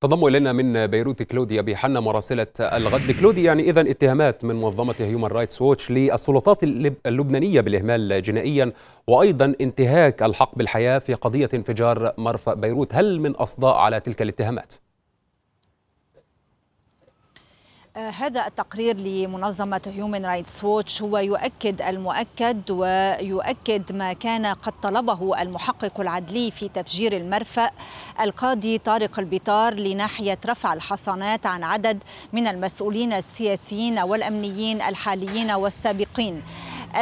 تضم الينا من بيروت كلوديا بيحنا مراسله الغد كلوديا يعني اذا اتهامات من منظمه هيومن رايتس ووتش للسلطات اللبنانيه بالاهمال جنائيا وايضا انتهاك الحق بالحياه في قضيه انفجار مرفأ بيروت هل من اصداء على تلك الاتهامات آه، هذا التقرير لمنظمة هيومن رايتس ووتش هو يؤكد المؤكد ويؤكد ما كان قد طلبه المحقق العدلي في تفجير المرفأ القاضي طارق البطار لناحية رفع الحصانات عن عدد من المسؤولين السياسيين والأمنيين الحاليين والسابقين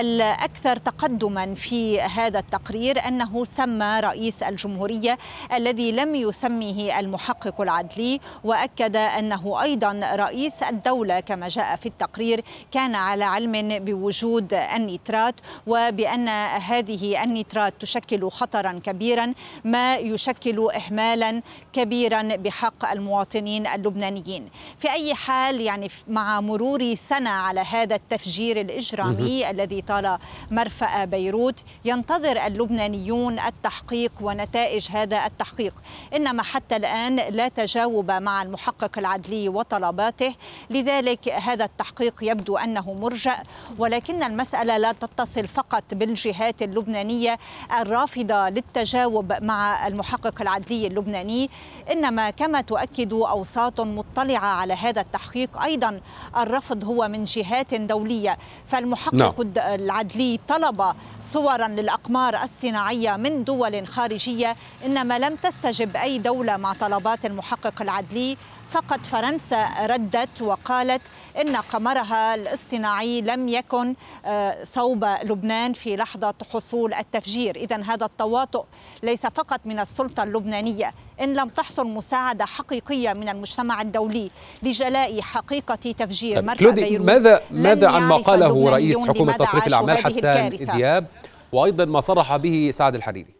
الأكثر تقدما في هذا التقرير أنه سمى رئيس الجمهورية الذي لم يسميه المحقق العدلي وأكد أنه أيضا رئيس الدولة كما جاء في التقرير كان على علم بوجود النيترات وبأن هذه النيترات تشكل خطرا كبيرا ما يشكل إهمالا كبيرا بحق المواطنين اللبنانيين في أي حال يعني مع مرور سنة على هذا التفجير الإجرامي الذي طال مرفأ بيروت ينتظر اللبنانيون التحقيق ونتائج هذا التحقيق إنما حتى الآن لا تجاوب مع المحقق العدلي وطلباته لذلك هذا التحقيق يبدو أنه مرجأ ولكن المسألة لا تتصل فقط بالجهات اللبنانية الرافضة للتجاوب مع المحقق العدلي اللبناني إنما كما تؤكد أوساط مطلعة على هذا التحقيق أيضا الرفض هو من جهات دولية فالمحقق نعم. لا. العدلي طلب صورا للأقمار الصناعية من دول خارجية إنما لم تستجب أي دولة مع طلبات المحقق العدلي فقط فرنسا ردت وقالت إن قمرها الاصطناعي لم يكن آه، صوب لبنان في لحظة حصول التفجير إذا هذا التواطؤ ليس فقط من السلطة اللبنانية إن لم تحصل مساعدة حقيقية من المجتمع الدولي لجلاء حقيقة تفجير طيب، مرفأ بيروت ماذا ماذا عن ما قاله رئيس حكومة تصريف الأعمال حسان دياب وأيضا ما صرح به سعد الحريري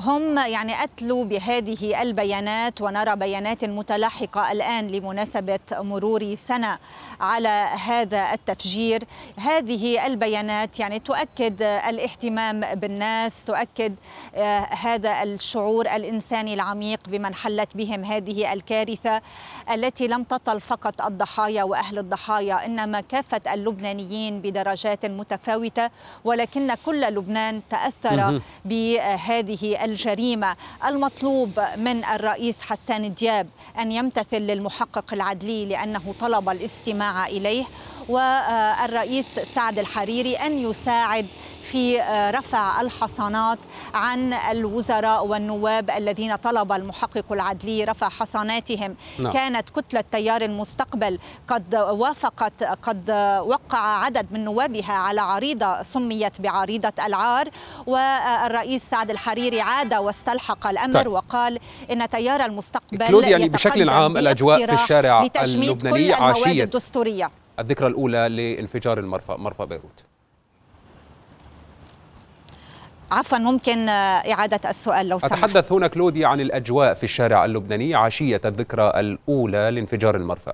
هم يعني أتلوا بهذه البيانات ونرى بيانات متلاحقة الآن لمناسبة مرور سنة على هذا التفجير هذه البيانات يعني تؤكد الاهتمام بالناس تؤكد آه، هذا الشعور الإنساني العميق بمن حلت بهم هذه الكارثة التي لم تطل فقط الضحايا وأهل الضحايا إنما كافة اللبنانيين بدرجات متفاوتة ولكن كل لبنان تأثر بهذه الجريمة المطلوب من الرئيس حسان دياب أن يمتثل للمحقق العدلي لأنه طلب الاستماع إليه والرئيس سعد الحريري أن يساعد في آه، رفع الحصانات عن الوزراء والنواب الذين طلب المحقق العدلي رفع حصاناتهم نعم. كانت كتلة تيار المستقبل قد وافقت قد وقع عدد من نوابها على عريضة سميت بعريضة العار والرئيس سعد الحريري عاد واستلحق الأمر طيب. وقال إن تيار المستقبل يعني بشكل عام الأجواء في الشارع اللبناني عشية الدستورية الذكرى الأولى لانفجار المرفأ مرفأ بيروت عفوا ممكن آه، إعادة السؤال لو سمحت أتحدث هنا كلودي عن الأجواء في الشارع اللبناني عشية الذكرى الأولى لانفجار المرفأ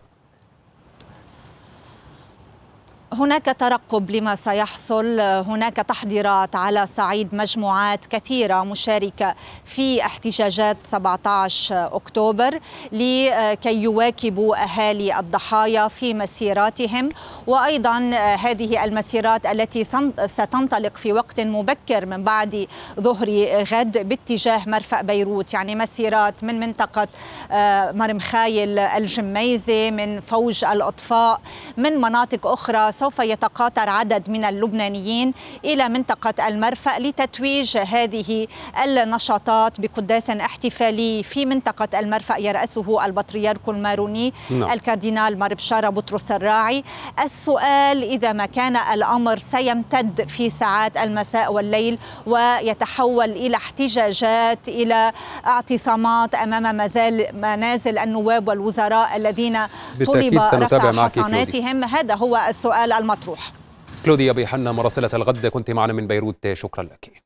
هناك ترقب لما سيحصل هناك تحضيرات على صعيد مجموعات كثيرة مشاركة في احتجاجات 17 أكتوبر لكي يواكبوا أهالي الضحايا في مسيراتهم وأيضا هذه المسيرات التي ستنطلق في وقت مبكر من بعد ظهر غد باتجاه مرفأ بيروت يعني مسيرات من منطقة آه، مرمخايل الجميزة من فوج الأطفاء من مناطق أخرى سوف سوف يتقاطر عدد من اللبنانيين إلى منطقة المرفأ لتتويج هذه النشاطات بقداس احتفالي في منطقة المرفأ يرأسه البطريرك الماروني نعم. الكاردينال ماربشارة بطرس الراعي السؤال إذا ما كان الأمر سيمتد في ساعات المساء والليل ويتحول إلى احتجاجات إلى اعتصامات أمام مازال منازل النواب والوزراء الذين طلب رفع حصاناتهم هذا هو السؤال المطروح كلوديا بيحنا مراسلة الغد كنت معنا من بيروت شكرا لك